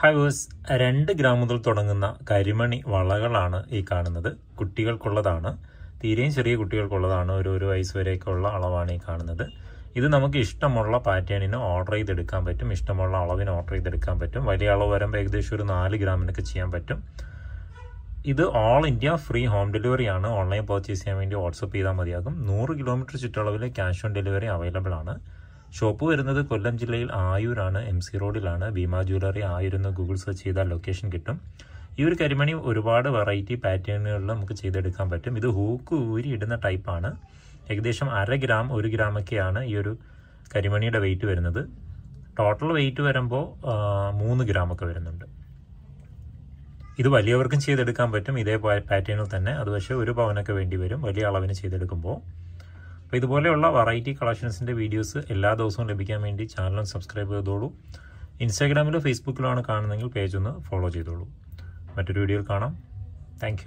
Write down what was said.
highways രണ്ട് gram മുതൽ തുടങ്ങുന്ന കരിമണി വളകളാണ് ഈ കാണുന്നത് കുട്ടികൾക്കുള്ളതാണ് തീരെയും ചെറിയ കുട്ടികൾക്കുള്ളതാണ് ഒരു ഒരു വയസ്സ് വരെയൊക്കെയുള്ള അളവാണ് ഈ കാണുന്നത് ഇത് നമുക്ക് ഇഷ്ടമുള്ള പാറ്റേണിന് ഓർഡർ ചെയ്തെടുക്കാൻ പറ്റും ഇഷ്ടമുള്ള അളവിന് ഓർഡർ ചെയ്തെടുക്കാൻ പറ്റും വലിയ അളവ് വരുമ്പോൾ ഏകദേശം ഒരു നാല് ഗ്രാമിനൊക്കെ ചെയ്യാൻ പറ്റും ഇത് all India free home delivery ആണ് ഓൺലൈൻ പർച്ചേസ് ചെയ്യാൻ വേണ്ടി വാട്സപ്പ് ചെയ്താൽ മതിയാകും നൂറ് കിലോമീറ്റർ ചുറ്റളവിൽ ക്യാഷ് ഓൺ ഡെലിവറി അവൈലബിൾ ആണ് ഷോപ്പ് വരുന്നത് കൊല്ലം ജില്ലയിൽ ആയൂരാണ് എം സി റോഡിലാണ് ഭീമ ജ്വല്ലറി ആയൂർ എന്ന് ഗൂഗിൾ സെർച്ച് ചെയ്താൽ ലൊക്കേഷൻ കിട്ടും ഈ ഒരു കരിമണി ഒരുപാട് വെറൈറ്റി പാറ്റേണുകളിൽ നമുക്ക് ചെയ്തെടുക്കാൻ പറ്റും ഇത് ഹൂക്ക് ഊരി ഇടുന്ന ടൈപ്പാണ് ഏകദേശം അര ഗ്രാം ഒരു ഗ്രാമൊക്കെയാണ് ഈ ഒരു കരിമണിയുടെ വെയിറ്റ് വരുന്നത് ടോട്ടൽ വെയിറ്റ് വരുമ്പോൾ മൂന്ന് ഗ്രാമൊക്കെ വരുന്നുണ്ട് ഇത് വലിയവർക്കും ചെയ്തെടുക്കാൻ പറ്റും ഇതേ പാറ്റേണിൽ തന്നെ അത് പക്ഷേ ഒരു പവനൊക്കെ വേണ്ടി വരും വലിയ അളവിന് ചെയ്തെടുക്കുമ്പോൾ അപ്പോൾ ഇതുപോലെയുള്ള വെറൈറ്റി കളക്ഷൻസിൻ്റെ വീഡിയോസ് എല്ലാ ദിവസവും ലഭിക്കാൻ വേണ്ടി ചാനൽ സബ്സ്ക്രൈബ് ചെയ്തോളൂ ഇൻസ്റ്റാഗ്രാമിലോ ഫേസ്ബുക്കിലോ ആണ് കാണുന്നതെങ്കിൽ പേജ് ഒന്ന് ഫോളോ ചെയ്തോളൂ മറ്റൊരു വീഡിയോയിൽ കാണാം താങ്ക്